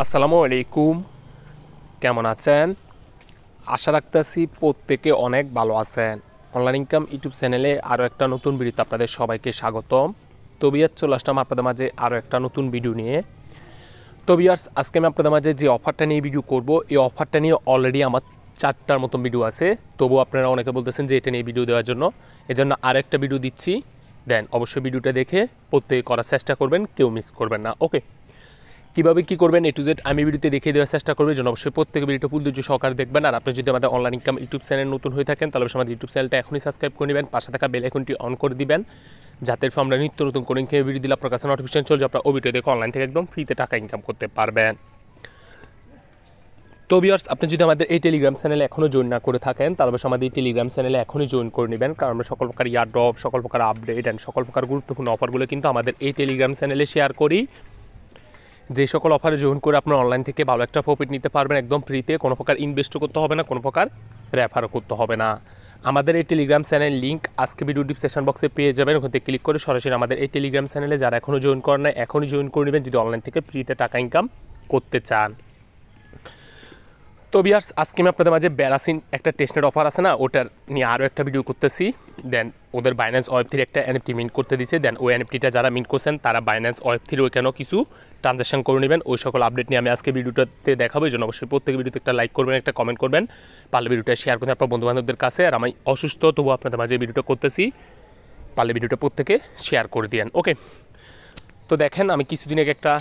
আসসালামু আলাইকুম কেমন আছেন আশা রাখতেছি প্রত্যেকে অনেক ভালো আছেন অনলাইন ইনকাম ইউটিউব চ্যানেলে আরও একটা নতুন ভিডিওতে আপনাদের সবাইকে স্বাগতম তবিয়ার চলে আসলাম আপনাদের মাঝে আরও একটা নতুন ভিডিও নিয়ে তবিয়ার্স আজকে আমি আপনাদের মাঝে যে অফারটা নিয়ে ভিডিও করব এই অফারটা নিয়ে অলরেডি আমার চারটার মতন ভিডিও আছে তবু আপনারা অনেকে বলতেছেন যে এটা নিয়ে ভিডিও দেওয়ার জন্য এজন্য একটা ভিডিও দিচ্ছি দেন অবশ্যই ভিডিওটা দেখে প্রত্যেকে করার চেষ্টা করবেন কেউ মিস করবেন না ওকে কীভাবে কী করবেন এ টু জেড আমি ভিডিওতে দেখিয়ে দেওয়ার চেষ্টা করবো যেন অবশ্যই প্রত্যেক ভিডিওটা ফুল ধৈর্য সহকার দেখবেন আর আপনি যদি আমাদের অনলাইন ইনকাম ইউটিউব চ্যানেল নতুন হয়ে থাকেন তাহলে আমাদের ইউটিউব চ্যানেলটা এখনই সাবস্ক্রাইব করে নেবেন পাশে থাকা বেল আইকনটি অন করে দিবেন যাতে আমরা নিত্য নতুন করে ভিডিও দিলে আপনার কাছে নোটিফিকেশন চলছে আপনার ও ভিডিও দেখে অনলাইন থেকে একদম ফ্রিতে টাকা ইনকাম করতে পারবেন তো বিয়ার্স আপনি যদি আমাদের এই টেলিগ্রাম চ্যানেলে এখনও জয়েন না করে থাকেন তাহলে অবশ্যই আমাদের এই টেলিগ্রাম চ্যানেলে এখনই জয়েন করে নেবেন কারণ আমরা সকল প্রকার ড্রপ সকল প্রকার আপডেট অ্যান্ড সকল প্রকার গুরুত্বপূর্ণ অফারগুলো কিন্তু আমাদের এই টেলিগ্রাম চ্যানেলে শেয়ার করি যে সকল অফারে জয়েন করে আপনার অনলাইন থেকে ভালো একটা প্রফিট নিতে পারবেন একদম ফ্রিতে কোনো প্রকার ইনভেস্টও করতে হবে না কোনো প্রকার রেফারও করতে হবে না আমাদের এই টেলিগ্রাম চ্যানেল লিঙ্ক আজকে ভিডিও ডিসক্রিপশন বক্সে পেয়ে যাবেন ওখান থেকে ক্লিক করে সরাসরি আমাদের এই টেলিগ্রাম চ্যানেলে যারা এখনও জয়েন করেন না এখনই জয়েন করে নেবেন যদি অনলাইন থেকে ফ্রিতে টাকা ইনকাম করতে চান তো বিয়ার্স আজকে আমি আপনাদের মাঝে ব্যারাসিন একটা টেস্টের অফার আছে না ওটার নিয়ে আরও একটা ভিডিও করতেছি দেন ওদের বাইন্যান্স ওয়েব থ্রি একটা এনএফটি মিন করতে দিছে দেন ওই এনএফটিটা যারা মিন করছেন তারা বাইন্যান্স ওয়েব থ্রি কেন কিছু ট্রানজ্যাকশন করে নেবেন ওই সকল আপডেট নিয়ে আমি আজকে ভিডিওটাতে দেখাবো এই জন্য অবশ্যই প্রত্যেক ভিডিওতে একটা লাইক করবেন একটা কমেন্ট করবেন পারলে ভিডিওটা শেয়ার করবেন আপনার বন্ধুবান্ধবদের কাছে আর আমি অসুস্থ তবু আপনাদের মাঝে ভিডিওটা করতেছি পারলে ভিডিওটা প্রত্যেকে শেয়ার করে দিয়েন ওকে তো দেখেন আমি কিছুদিন আগে একটা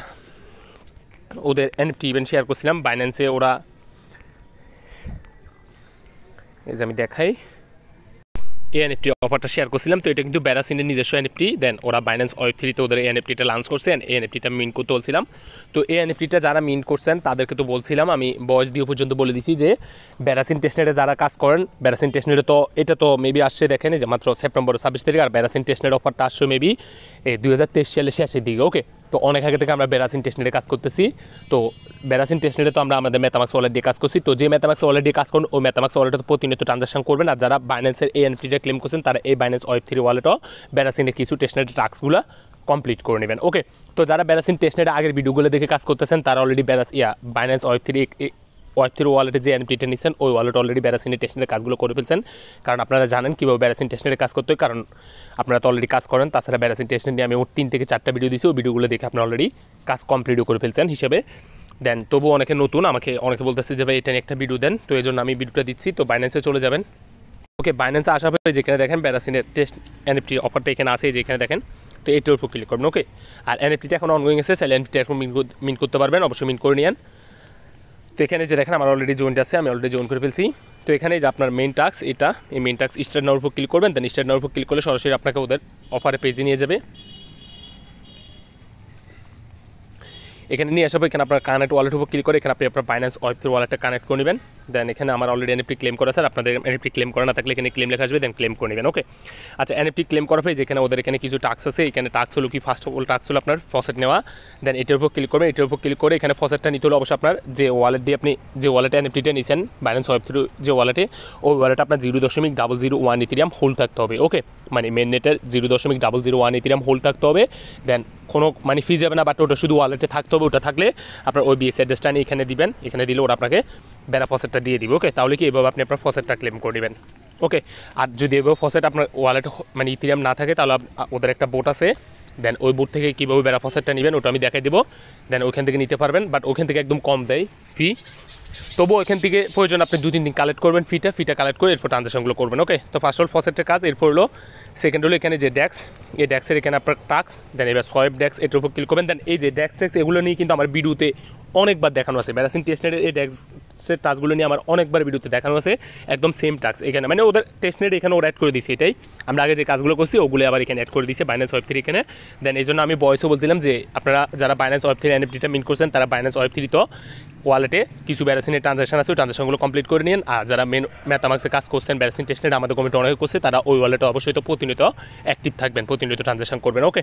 ওদের এনএফটি ইভেন্ট শেয়ার করছিলাম বাইন্যান্সে ওরা এই যে আমি দেখাই এএনএফটি অফারটা শেয়ার করছিলাম তো এটা কিন্তু ব্যারাসিনের নিজস্ব এনএফটি দেন ওরা বাইন্যান্স ওয়েব থ্রিতে ওদের এনএফটিটা লঞ্চ করছেন এএনএফটিটা মিন করতে বলছিলাম তো এএনএফটিটা যারা মিন করছেন তাদেরকে তো বলছিলাম আমি বয়স দিয়ে পর্যন্ত বলে দিছি যে ব্যারাসিন টেস্টনেটে যারা কাজ করেন ব্যারাসিন টেস্টনেটে তো এটা তো মেবি আসছে দেখেন যে মাত্র সেপ্টেম্বর ছাব্বিশ তারিখ আর ব্যারাসিন টেস্টনেট অফারটা আসছে মেবি এই দুই হাজার তেইশ সালের শেষের দিকে ওকে তো অনেক আগে থেকে আমরা বেরাসিন টেস্টনেটে কাজ করতেছি তো বেরাসিন টেস্টনেটে তো আমরা আমাদের মেতামাক্স ওয়ালেট দিয়ে কাজ করছি তো যে মেতামাক্স ওয়ালেট দিয়ে কাজ করুন ওই মেতামাক্স ওয়ালেটে প্রতিনিয়ত ট্রানজাকশন করবেন আর যারা বাইন্যান্সের এই এনফিটা ক্লেম করছেন তারা এই বাইন্যান্স ওয়েব থ্রি ওয়ালেটও বেরাসিনের কিছু টেস্টনেটের টাস্কগুলো কমপ্লিট করে নেবেন ওকে তো যারা টেস্ট টেস্টনেটের আগের ভিডিওগুলো দেখে কাজ করতেছেন তারা অলরেডি ব্যারাস ইয়া Binance web three web three ওয়ালেটে যে এনপিটা নিচ্ছেন ওই ওয়ালেট অলরেডি ব্যারাসিনের টেস্টনেটের কাজগুলো করে ফেলছেন কারণ আপনারা জানেন কীভাবে ব্যারাসিন টেস্টনেটের কাজ করতে হয় কারণ আপনারা তো অলরেডি কাজ করেন তাছাড়া ব্যারাসিন টেস্টনেট নিয়ে আমি ওর তিন থেকে চারটা ভিডিও দিয়েছি ওই ভিডিওগুলো দেখে আপনারা অলরেডি কাজ কমপ্লিটও করে ফেলছেন হিসেবে দেন তবু অনেকে নতুন আমাকে অনেকে বলতেছে যে ভাই এটা একটা ভিডিও দেন তো এই জন্য আমি ভিডিওটা দিচ্ছি তো বাইন্যান্সে চলে যাবেন ওকে বাইন্যান্সে আসা হবে যেখানে দেখেন ব্যারাসিনের টেস্ট এনএফটি অফারটা এখানে আছে যেখানে দেখেন তো এটার উপর ক্লিক করবেন ওকে আর এনএফটিটা এখন অনগোয়িং আছে চাইলে এনএফটি এখন মিন করতে পারবেন অবশ্যই মিন করে নিন তো এখানে যে দেখেন আমার অলরেডি জয়েন্ট আছে আমি অলরেডি জোন করে ফেলছি তো এখানে যে আপনার মেন টাক্স এটা এই মেন টাক্স স্টার্ট নাওয়ার উপর ক্লিক করবেন দেন স্টার্ট নাওয়ার উপর ক্লিক করলে সরাসরি আপনাকে ওদের অফারে পেজে নিয়ে যাবে এখানে নিয়ে আসবো এখানে আপনার কানেক্ট ওয়ালেট উপর ক্লিক করে এখানে আপনি আপনার বাইন্যান্স ওয়েবসাইট ওয়ালেটটা কানেক্ট করে নেবেন দেন এখানে আমার অলরেডি এনএফটি ক্লেম করা স্যার আপনাদের এনএফটি ক্লেম করা না থাকলে এখানে ক্লেম লেখা আসবে দেন ক্লেম করে নেবেন ওকে আচ্ছা এনএফটি ক্লেম করা পরে যেখানে ওদের এখানে কিছু টাক্স আছে এখানে টাক্স হলো কি ফার্স্ট অফ অল টাক্স হলো আপনার ফসেট নেওয়া দেন এটার উপর ক্লিক করবেন এটার উপর ক্লিক করে এখানে ফসেটটা নিতে হলো অবশ্যই আপনার যে ওয়ালেট দিয়ে আপনি যে ওয়ালেটে এনএফটিটা নিয়েছেন বাইন্যান্স ওয়েবসাইট যে ওয়ালেটে ওই ওয়ালেট আপনার জিরো দশমিক double zero one Ethereum hold থাকতে হবে ওকে মানে মেন নেটের জিরো দশমিক double zero one Ethereum hold থাকতে হবে দেন কোনো মানে ফিজ যাবে না বাট ওটা শুধু ওয়ালেটে থাকতে হবে ওটা থাকলে আপনার ওই বিএস অ্যাড্রেসটা নিয়ে এখানে দিবেন এখানে দিলে ওরা আপনাকে বেড়া ফসেটটা দিয়ে দিবে ওকে তাহলে কি এভাবে আপনি আপনার ফসেটটা ক্লেম করে দেবেন ওকে আর যদি এভাবে ফসেট আপনার ওয়ালেট মানে ইথিরিয়াম না থাকে তাহলে ওদের একটা বোট আছে দেন ওই বোর্ড থেকে কীভাবে বেড়া ফসেটটা নেবেন ওটা আমি দেখাই দেবো দেন ওখান থেকে নিতে পারবেন বাট ওখান থেকে একদম কম দেয় ফি তবুও এখান থেকে প্রয়োজন আপনি দু তিন দিন কালেক্ট করবেন ফিটা ফিটা কালেক্ট করে এরপর ট্রানজেকশনগুলো করবেন ওকে তো ফার্স্ট হল ফসেটের কাজ এরপর হলো সেকেন্ড হলো এখানে যে ড্যাক্স এই ড্যাক্সের এখানে আপনার টাক্স দেন এবার সোয়েব ড্যাক্স এটার উপর ক্লিক করবেন দেন এই যে ড্যাক্স ট্যাক্স এগুলো নিয়ে কিন্তু আমার ভিডিওতে অনেকবার দেখানো আছে ব্যারাসিন টেস্টনেটের এই ড্যাক্সের টাস্কগুলো নিয়ে আমার অনেকবার ভিডিওতে দেখানো আছে একদম সেম টাক্স এখানে মানে ওদের টেস্টনেট এখানে ওরা অ্যাড করে দিয়েছে এটাই আমরা আগে যে কাজগুলো করছি ওগুলো আবার এখানে অ্যাড করে দিয়েছে বাইন্যান্স ওয়েব থ্রি এখানে দেন এই জন্য আমি বয়সও বলছিলাম যে আপনারা যারা বাইন্যান্স ওয়েব থ্রি এনএফটিটা মিন করছেন তারা বাইন্যান্স ওয়েব থ্রি তো ওয়ালেটে কিছু ব্যারাসিনের ট্রানজাকশন আছে ওই ট্রানজাকশনগুলো কমপ্লিট করে নিন আর যারা মেন ম্যাথামাক্সে কাজ করছেন ব্যারাসিন টেস্টেড আমাদের কমিটি অনেক করছে তারা ওই ওয়ালেটে অবশ্যই তো প্রতিনিয়ত অ্যাক্টিভ থাকবেন প্রতিনিয়ত ট্রানজাকশন করবেন ওকে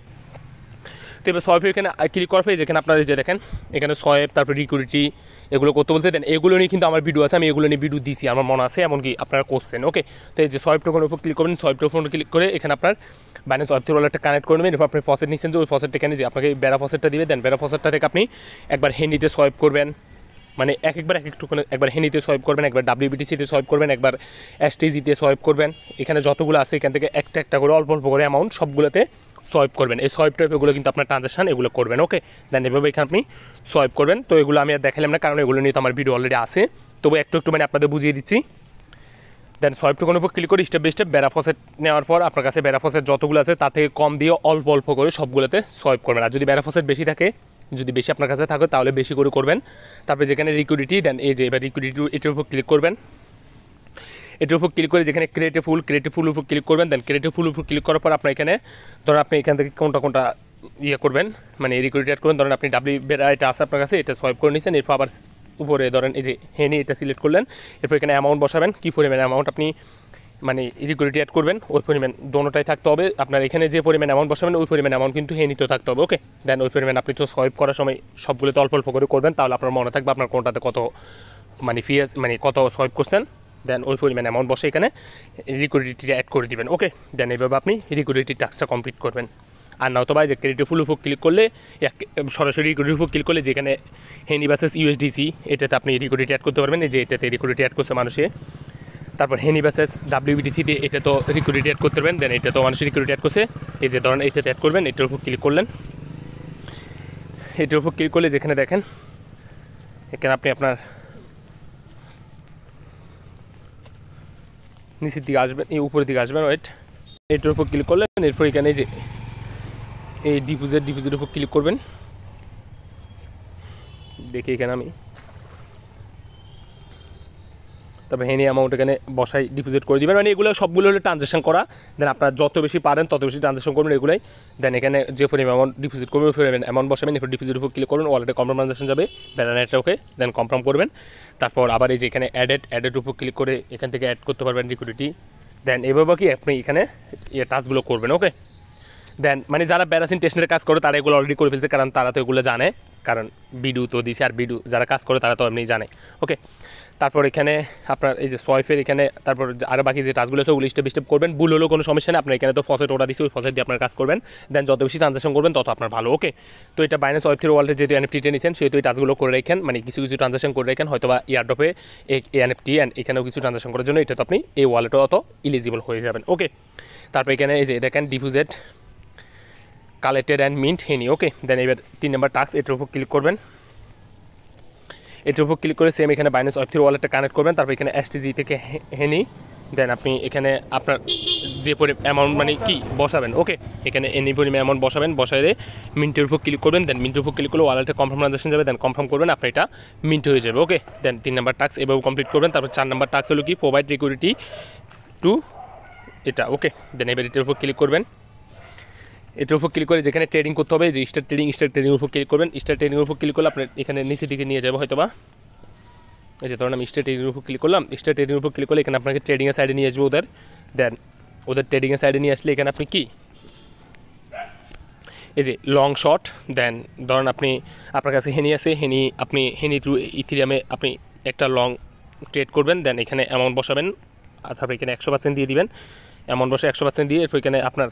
তো এবার সয়েফ এখানে ক্লিক করার পরে যেখানে আপনারা যে দেখেন এখানে সয়েব তারপর রিকুইডিটি এগুলো করতে বলছে দেন এগুলো নিয়ে কিন্তু আমার ভিডিও আছে আমি এগুলো নিয়ে ভিডিও দিছি আমার মনে আছে এমনকি আপনারা করছেন ওকে তো এই যে সয়েব টোকনের উপর ক্লিক করবেন সয়েব টোকনের ক্লিক করে এখানে আপনার বাইন্যান্স অর্থের ওয়ালেটটা কানেক্ট করে নেবেন এরপর আপনি ফসেট নিচ্ছেন যে ওই ফসেটটা এখানে যে আপনাকে বেড়া ফসেটটা দিবে দেন বেড়া ফসেটটা থেকে আপনি একবার হেন্ডিতে সয়েব করবেন মানে এক একবার এক একটু একবার হেনিতে সোয়াইপ করবেন একবার ডাব্লিউবিটিসিতে সোয়াইপ করবেন একবার এসটিজিতে সোয়াইপ করবেন এখানে যতগুলো আছে এখান থেকে একটা একটা করে অল্প অল্প করে অ্যামাউন্ট সবগুলোতে সোয়াইপ করবেন এই সোয়াইপ টাইপগুলো কিন্তু আপনার ট্রানজাকশান এগুলো করবেন ওকে দেন এভাবে এখানে আপনি সোয়াইপ করবেন তো এগুলো আমি আর দেখালাম না কারণ এগুলো নিয়ে তো আমার ভিডিও অলরেডি আছে তবু একটু একটু মানে আপনাদের বুঝিয়ে দিচ্ছি দেন সোয়াইপ টোকনের উপর ক্লিক করে স্টেপ বাই স্টেপ ব্যারাফসেট নেওয়ার পর আপনার কাছে ব্যারাফসেট যতগুলো আছে তা থেকে কম দিয়ে অল্প অল্প করে সবগুলোতে সোয়াইপ করবেন আর যদি ব্যারাফসেট বেশি থাকে যদি বেশি আপনার কাছে থাকে তাহলে বেশি করে করবেন তারপরে যেখানে রিকুইডিটি দেন এই যে এবার রিকুইডিটি এটার উপর ক্লিক করবেন এটার উপর ক্লিক করে যেখানে ক্রিয়েটিভ ফুল ক্রিয়েটিভ ফুল উপর ক্লিক করবেন দেন ক্রিয়েটিভ ফুল উপর ক্লিক করার পর আপনার এখানে ধরেন আপনি এখান থেকে কোনটা কোনটা ইয়ে করবেন মানে রিকুইডিটি অ্যাড করবেন ধরেন আপনি ডাব্লি এটা আছে আপনার কাছে এটা সোয়াইপ করে নিয়েছেন এরপর আবার উপরে ধরেন এই যে হেনি এটা সিলেক্ট করলেন এরপর এখানে অ্যামাউন্ট বসাবেন কী পরিমাণে অ্যামাউন্ট আপনি মানে ইরিগুলিটি অ্যাড করবেন ওই পরিমাণ দোনোটাই থাকতে হবে আপনার এখানে যে পরিমাণ অ্যামাউন্ট বসাবেন ওই পরিমাণ অ্যামাউন্ট কিন্তু হেনিত থাকতে হবে ওকে দেন ওই পরিমাণ আপনি তো সোয়াইপ করার সময় সবগুলোতে অল্প অল্প করে করবেন তাহলে আপনার মনে থাকবে আপনার কোনটাতে কত মানে ফিয়াস মানে কত সোয়াইপ করছেন দেন ওই পরিমাণ অ্যামাউন্ট বসে এখানে রিকুইডিটিটা অ্যাড করে দেবেন ওকে দেন এইভাবে আপনি রিকুইডিটি টাস্কটা কমপ্লিট করবেন আর না অথবা যে ক্রেডিট ফুল উপ ক্লিক করলে সরাসরি রিকুইডিটি উপ ক্লিক করলে যেখানে হেনি বাসেস ইউএসডিসি এটাতে আপনি রিকুইডিটি অ্যাড করতে পারবেন যে এটাতে রিকুইডিটি অ্যাড করছে মানুষে তারপর হেনি ব্যাসেস ডাব্লিউবিটিসিতে এটা তো রিকুইডিট অ্যাড করতে পারবেন দেন এটা তো মানুষের রিকুইডিট অ্যাড করছে এই যে ধরেন এটাতে অ্যাড করবেন এটার উপর ক্লিক করলেন এটার উপর ক্লিক করলে যেখানে দেখেন এখানে আপনি আপনার নিচের দিকে আসবেন এই উপরের দিকে আসবেন ওয়েট এটার উপর ক্লিক করলেন এরপর এখানে যে এই ডিপোজিট ডিপোজিটের উপর ক্লিক করবেন দেখি এখানে আমি তবে হেনি অ্যামাউন্ট এখানে বসাই ডিপোজিট করে দেবেন মানে এগুলো সবগুলো হলে ট্রানজ্যাকশন করা দেন আপনারা যত বেশি পারেন তত বেশি ট্রানজ্যাকশন করবেন এগুলোই দেন এখানে যে পরিমাণ অ্যামাউন্ট ডিপোজিট করবেন ফেরবেন অ্যামাউন্ট বসাবেন এরপর ডিপোজিট উপর ক্লিক করবেন ওয়ালেটে কনফার্ম ট্রানজ্যাকশন যাবে ব্যানারটা ওকে দেন কনফার্ম করবেন তারপর আবার এই যে এখানে অ্যাডেড অ্যাডেড উপর ক্লিক করে এখান থেকে অ্যাড করতে পারবেন লিকুইডিটি দেন এভাবে কি আপনি এখানে ইয়ে টাচগুলো করবেন ওকে দেন মানে যারা ব্যারাসিন টেস্টের কাজ করে তারা এগুলো অলরেডি করে ফেলছে কারণ তারা তো এগুলো জানে কারণ বিডু তো দিছে আর বিডু যারা কাজ করে তারা তো এমনি জানে ওকে তারপর এখানে আপনার এই যে সোয়াইফের এখানে তারপর আরও বাকি যে টাচগুলো আছে ওগুলো স্টেপ স্টেপ করবেন ভুল হলেও কোনো সমস্যা নেই আপনার এখানে তো ফসেট ওটা দিচ্ছে ওই ফসেট দিয়ে আপনার কাজ করবেন দেন যত বেশি ট্রানজাকশন করবেন তত আপনার ভালো ওকে তো এটা বাইন্যান্স ওয়েবথ্রি ওয়ার্ল্ডে যেহেতু এনএফটিতে নিয়েছেন সেহেতু এই টাচগুলো করে রেখেন মানে কিছু কিছু ট্রানজাকশন করে রেখেন হয়তো বা ইয়ারডপে এনএফটি অ্যান্ড এখানেও কিছু ট্রানজাকশন করার জন্য এটা তো আপনি এই ওয়ালেটও অত ইলিজিবল হয়ে যাবেন ওকে তারপর এখানে এই যে দেখেন ডিফুজেট কালেক্টেড অ্যান্ড মিন্ট হেনি ওকে দেন এবার তিন নম্বর টাস্ক এটার উপর ক্লিক করবেন এটির উপর ক্লিক করে সেম এখানে বাইন্যান্স ওয়েব থ্রি ওয়ালেটটা কানেক্ট করবেন তারপর এখানে এসটিজি থেকে হেনি দেন আপনি এখানে আপনার যে পরি অ্যামাউন্ট মানে কি বসাবেন ওকে এখানে এনি পরিমাণ অ্যামাউন্ট বসাবেন বসাইলে মিন্টের উপর ক্লিক করবেন দেন মিন্টের উপর ক্লিক করলে ওয়ালেটে কনফার্ম ট্রানজাকশন যাবে দেন কনফার্ম করবেন আপনি এটা মিন্ট হয়ে যাবে ওকে দেন তিন নাম্বার টাক্স এভাবে কমপ্লিট করবেন তারপর চার নাম্বার টাক্স হলো কি প্রোভাইড সিকিউরিটি টু এটা ওকে দেন এবার এটার উপর ক্লিক করবেন এটার উপর ক্লিক করে যেখানে ট্রেডিং করতে হবে যে স্টার ট্রেডিং স্টার ট্রেডিং উপর ক্লিক করবেন স্টার ট্রেডিং উপর ক্লিক করলে আপনার এখানে নিচে দিকে নিয়ে যাবে হয়তো বা এই যে ধরুন আমি স্টার ট্রেডিং উপর ক্লিক করলাম স্টার ট্রেডিং উপর ক্লিক করলে এখানে আপনাকে ট্রেডিংয়ের সাইডে নিয়ে আসবে ওদের দেন ওদের ট্রেডিংয়ের সাইডে নিয়ে আসলে এখানে আপনি কি এই যে লং শর্ট দেন ধরুন আপনি আপনার কাছে হেনি আছে হেনি আপনি হেনি টু ইথিরিয়ামে আপনি একটা লং ট্রেড করবেন দেন এখানে অ্যামাউন্ট বসাবেন তারপরে এখানে একশো পার্সেন্ট দিয়ে দিবেন অ্যামাউন্ট বসে একশো পার্সেন্ট দিয়ে এরপর এখানে আপনার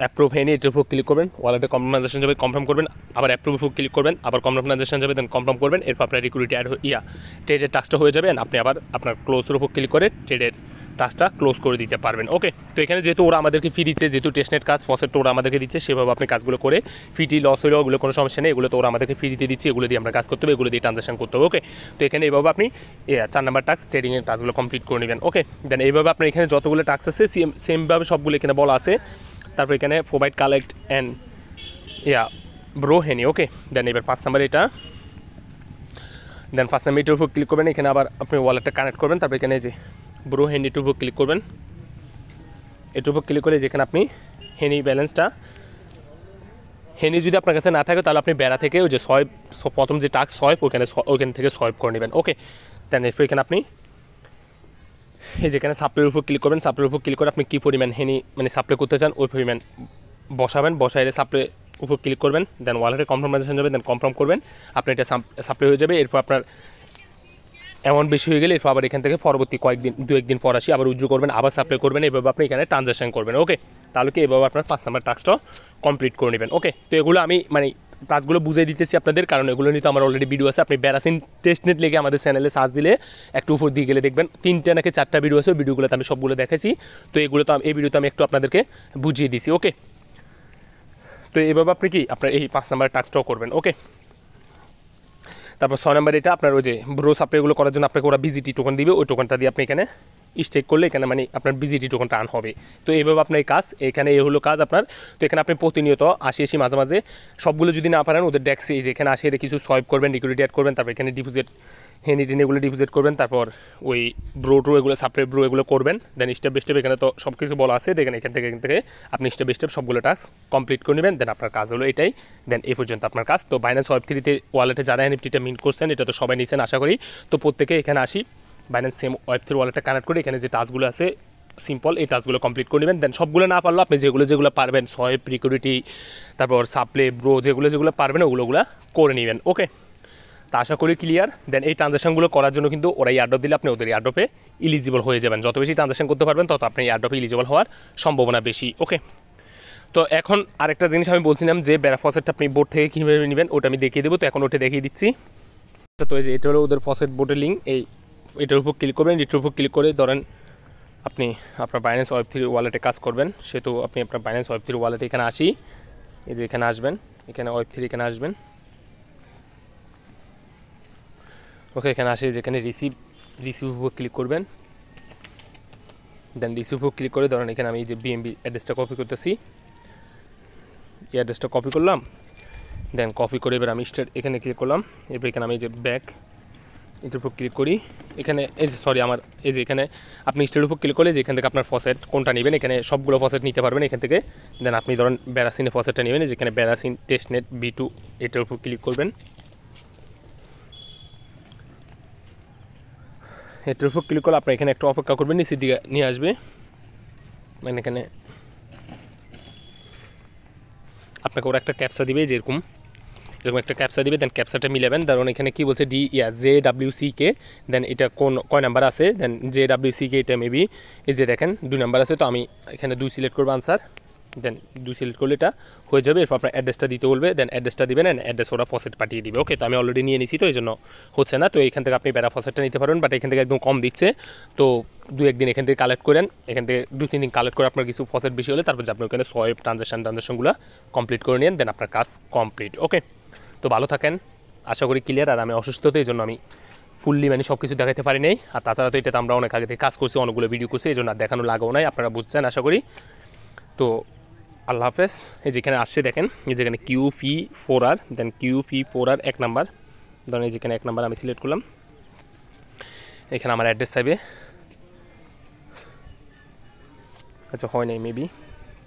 অ্যাপ্রুভ হয়নি এটার উপর ক্লিক করবেন ওয়ালেটে কনফার্মাইজেশন যাবে কনফার্ম করবেন আবার অ্যাপ্রুভ উপর ক্লিক করবেন আবার কনফার্মাইজেশন যাবে দেন কনফার্ম করবেন এরপর আপনার রিকুইরিটি অ্যাড ইয়া ট্রেডের টাস্কটা হয়ে যাবে আপনি আবার আপনার ক্লোজের উপর ক্লিক করে ট্রেডের টাস্কটা ক্লোজ করে দিতে পারবেন ওকে তো এখানে যেহেতু ওরা আমাদেরকে ফি দিচ্ছে যেহেতু টেস্টনেট কাজ ফসেটটা ওরা আমাদেরকে দিচ্ছে সেভাবে আপনি কাজগুলো করে ফিটি লস হলেও ওগুলো কোনো সমস্যা নেই এগুলো তো ওরা আমাদেরকে ফি দিতে দিচ্ছে এগুলো দিয়ে আমরা কাজ করতে হবে এগুলো দিয়ে ট্রানজাকশন করতে হবে ওকে তো এখানে এইভাবে আপনি চার নাম্বার টাস্ক ট্রেডিংয়ের টাস্কগুলো কমপ্লিট করে নেবেন ওকে দেন এইভাবে আপনার এখানে যতগুলো টাস্ক আছে সেম সেমভাবে সবগুলো এখানে বলা আছে তারপর এখানে প্রোভাইড কালেক্ট অ্যান্ড ইয়া ব্রো হেনি ওকে দেন এবার পাঁচ নাম্বার এটা দেন ফার্স্ট নাম্বার এটার উপর ক্লিক করবেন এখানে আবার আপনি ওয়ালেটটা কানেক্ট করবেন তারপর এখানে যে ব্রো হেনি এটার উপর ক্লিক করবেন এটার উপর ক্লিক করে যেখানে আপনি হেনি ব্যালেন্সটা হেনি যদি আপনার কাছে না থাকে তাহলে আপনি বেড়া থেকে ওই যে সয়েব প্রথম যে টাক সয়েব ওখানে ওইখান থেকে সয়েব করে নেবেন ওকে দেন এরপর এখানে আপনি এই যেখানে সাপ্লাইয়ের উপর ক্লিক করবেন সাপ্লাইয়ের উপর ক্লিক করে আপনি কী পরিমাণ হেনি মানে সাপ্লাই করতে চান ওই পরিমাণ বসাবেন বসাইলে সাপ্লাই উপর ক্লিক করবেন দেন ওয়ালেটে কনফার্মেশন যাবে দেন কনফার্ম করবেন আপনি এটা সাপ্লাই হয়ে যাবে এরপর আপনার অ্যামাউন্ট বেশি হয়ে গেলে এরপর আবার এখান থেকে পরবর্তী কয়েকদিন দু একদিন পর আসি আবার উজ্জু করবেন আবার সাপ্লাই করবেন এভাবে আপনি এখানে ট্রানজ্যাকশান করবেন ওকে তাহলে কি এভাবে আপনার পাঁচ নাম্বার টাস্কটা কমপ্লিট করে নেবেন ওকে তো এগুলো আমি মানে কাজগুলো বুঝিয়ে দিতেছি আপনাদের কারণ এগুলো নিয়ে তো আমার অলরেডি ভিডিও আছে আপনি ব্যারাসিন টেস্টনেট লেগে আমাদের চ্যানেলে সার্চ দিলে একটু উপর দিয়ে গেলে দেখবেন তিনটে নাকি চারটা ভিডিও আছে ভিডিওগুলোতে আমি সবগুলো দেখেছি তো এগুলো তো এই ভিডিওতে আমি একটু আপনাদেরকে বুঝিয়ে দিছি ওকে তো এভাবে আপনি কি আপনার এই পাঁচ নাম্বার টাচটাও করবেন ওকে তারপর ছয় নাম্বার এটা আপনার ওই যে ব্রো সাপ্লাইগুলো করার জন্য আপনাকে ওরা ভিজিটি টোকন দিবে ওই টোকনটা দিয়ে আপনি এখানে স্টেক করলে এখানে মানে আপনার বিজিটি যখন টান হবে তো এইভাবে আপনার এই কাজ এখানে এই হলো কাজ আপনার তো এখানে আপনি প্রতিনিয়ত আসি এসে মাঝে মাঝে সবগুলো যদি না পারেন ওদের ডেস্কে এই যে এখানে আসে কিছু সয়েব করবেন রিকুইডিটি অ্যাড করবেন তারপর এখানে ডিপোজিট হেনি টেন এগুলো ডিপোজিট করবেন তারপর ওই ব্রো ট্রো এগুলো সাপ্রেট ব্রো এগুলো করবেন দেন স্টেপ বাই স্টেপ এখানে তো সব কিছু বলা আছে দেখেন এখান থেকে এখান থেকে আপনি স্টেপ বাই স্টেপ সবগুলো টাস্ক কমপ্লিট করে নেবেন দেন আপনার কাজ হলো এটাই দেন এই পর্যন্ত আপনার কাজ তো বাইন্যান্স ওয়েব থ্রিতে ওয়ালেটে যারা এনএফটিটা মিন করছেন এটা তো সবাই নিয়েছেন আশা করি তো প্রত্যেকে এখানে আসি বাইন্যান্স সেম ওয়েব থ্রি ওয়ালেটটা কানেক্ট করে এখানে যে টাস্কগুলো আছে সিম্পল এই টাস্কগুলো কমপ্লিট করে নেবেন দেন সবগুলো না পারলেও আপনি যেগুলো যেগুলো পারবেন সয়েব প্রিকিউরিটি তারপর সাপ্লে ব্রো যেগুলো যেগুলো পারবেন ওগুলোগুলো করে নেবেন ওকে তা আশা করি ক্লিয়ার দেন এই ট্রানজাকশনগুলো করার জন্য কিন্তু ওরা ইয়ারডপ দিলে আপনি ওদের ইয়ারডপে ইলিজিবল হয়ে যাবেন যত বেশি ট্রানজাকশন করতে পারবেন তত আপনি ইয়ারডপে ইলিজিবল হওয়ার সম্ভাবনা বেশি ওকে তো এখন আরেকটা জিনিস আমি বলছিলাম যে ব্যারা ফসেটটা আপনি বোর্ড থেকে কীভাবে নেবেন ওটা আমি দেখিয়ে দেবো তো এখন ওটা দেখিয়ে দিচ্ছি তো এই যে এটা হলো ওদের ফসেট বোর্ডের লিঙ্ক এই এটার উপর ক্লিক করবেন এটার উপর ক্লিক করে ধরেন আপনি আপনার বাইন্যান্স ওয়েব থ্রি ওয়ালেটে কাজ করবেন সেহেতু আপনি আপনার বাইন্যান্স ওয়েব থ্রি ওয়ালেটে এখানে আসি এই যে এখানে আসবেন এখানে ওয়েব থ্রি এখানে আসবেন ওকে এখানে আসে যেখানে রিসিভ রিসিভ উপর ক্লিক করবেন দেন রিসিভ উপর ক্লিক করে ধরেন এখানে আমি যে বিএমবি অ্যাড্রেসটা কপি করতেছি এই অ্যাড্রেসটা কপি করলাম দেন কপি করে এবার আমি স্টেট এখানে ক্লিক করলাম এবার এখানে আমি যে ব্যাক এটার উপর ক্লিক করি এখানে এই যে সরি আমার এই যে এখানে আপনি স্টের উপর ক্লিক করলে যে এখান থেকে আপনার ফসেট কোনটা নেবেন এখানে সবগুলো ফসেট নিতে পারবেন এখান থেকে দেন আপনি ধরেন ব্যারাসিনের ফসেটটা নেবেন যেখানে ব্যারাসিন নেট বি টু এটার উপর ক্লিক করবেন এটার উপর ক্লিক করলে আপনার এখানে একটু অপেক্ষা করবেন নিচের দিকে নিয়ে আসবে মানে এখানে আপনাকে ওরা একটা ক্যাপসা দিবে যেরকম এরকম একটা ক্যাপসা দিবে দেন ক্যাপসাটা মিলাবেন ধরুন এখানে কি বলছে ডি ইয়া J W C K then এটা কোন কয় নাম্বার আছে দেন জে ডাব্লিউ সি কে এটা মেবি এই যে দেখেন দুই নাম্বার আছে তো আমি এখানে দুই সিলেক্ট করবো আনসার দেন দুই সিলেক্ট করলে এটা হয়ে যাবে এরপর আপনার অ্যাড্রেসটা দিতে বলবে দেন অ্যাড্রেসটা দিবেন অ্যান্ড অ্যাড্রেস ওরা ফসেট পাঠিয়ে দিবে ওকে তো আমি অলরেডি নিয়ে নিছি তো এই জন্য হচ্ছে না তো এখান থেকে আপনি বেড়া ফসেটটা নিতে পারবেন বাট এখান থেকে একদম কম দিচ্ছে তো দু একদিন এখান থেকে কালেক্ট করেন এখান থেকে দু তিন দিন কালেক্ট করে আপনার কিছু ফসেট বেশি হলে তারপর আপনি ওখানে সয়েব ট্রানজাকশান ট্রানজাকশনগুলো কমপ্লিট করে নিন দেন আপনার কাজ কমপ্লিট ওকে তো ভালো থাকেন আশা করি ক্লিয়ার আর আমি অসুস্থতার এই জন্য আমি ফুললি মানে সব কিছু দেখাতে পারি নাই আর তাছাড়া তো এটা আমরা অনেক আগে থেকে কাজ করছি অনেকগুলো ভিডিও করছি এই জন্য আর দেখানো লাগাও নাই আপনারা বুঝছেন আশা করি তো আল্লাহ হাফেজ এই যেখানে আসছে দেখেন এই যেখানে Q F four R then Q F four R এক নাম্বার ধরেন এই যেখানে এক নাম্বার আমি সিলেক্ট করলাম এখানে আমার অ্যাড্রেস চাইবে আচ্ছা হয় নাই maybe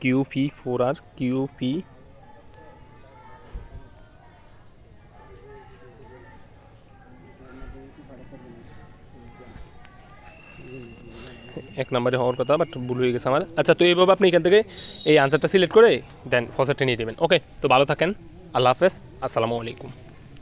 Q F four R Q F এক নম্বরে হওয়ার কথা বাট ভুল হয়ে গেছে আমার আচ্ছা তো এইভাবে আপনি এখান থেকে এই আনসারটা সিলেক্ট করে দেন ফসারটা নিয়ে দেবেন ওকে তো ভালো থাকেন আল্লাহ হাফেজ আসসালামু আলাইকুম